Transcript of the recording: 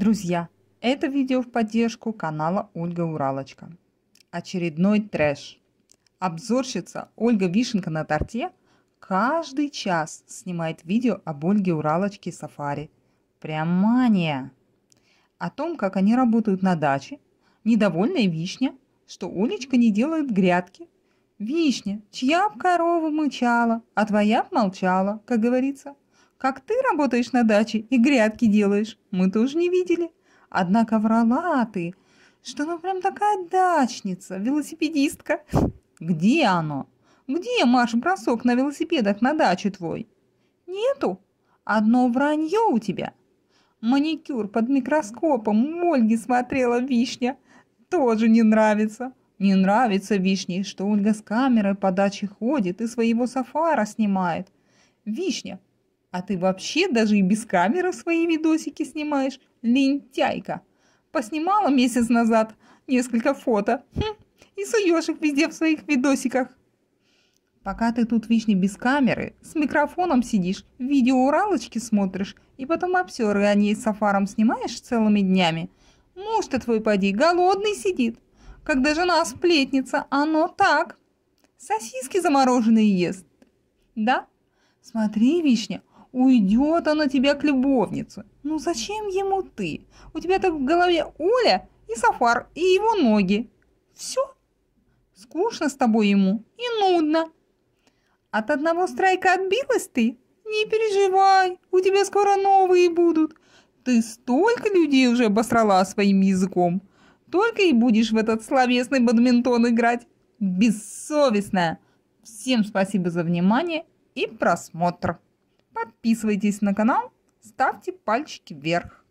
Друзья, это видео в поддержку канала Ольга Уралочка. Очередной трэш. Обзорщица Ольга Вишенка на торте каждый час снимает видео об Ольге Уралочке и сафари. Прям мания! О том, как они работают на даче, недовольная вишня, что Олечка не делает грядки. Вишня, чья б корова мычала, а твоя б молчала, как говорится – как ты работаешь на даче и грядки делаешь, мы тоже не видели. Однако врала ты, что она прям такая дачница, велосипедистка. Где оно? Где марш-бросок на велосипедах на дачу твой? Нету. Одно вранье у тебя. Маникюр под микроскопом у Ольги смотрела вишня. Тоже не нравится. Не нравится вишне, что Ольга с камерой по даче ходит и своего сафара снимает. Вишня, а ты вообще даже и без камеры свои видосики снимаешь, лентяйка. Поснимала месяц назад несколько фото хм, и суешь их везде в своих видосиках. Пока ты тут вишни без камеры, с микрофоном сидишь, видео уралочки смотришь и потом обсеры о а ней с Сафаром снимаешь целыми днями. Муж-то твой поди, голодный сидит. Когда жена сплетница, оно так. Сосиски замороженные ест. Да? Смотри, вишня, Уйдет она тебя к любовнице. Ну зачем ему ты? У тебя так в голове Оля и Сафар, и его ноги. Все? Скучно с тобой ему и нудно. От одного страйка отбилась ты? Не переживай, у тебя скоро новые будут. Ты столько людей уже обосрала своим языком. Только и будешь в этот словесный бадминтон играть. Бессовестная. Всем спасибо за внимание и просмотр. Подписывайтесь на канал, ставьте пальчики вверх.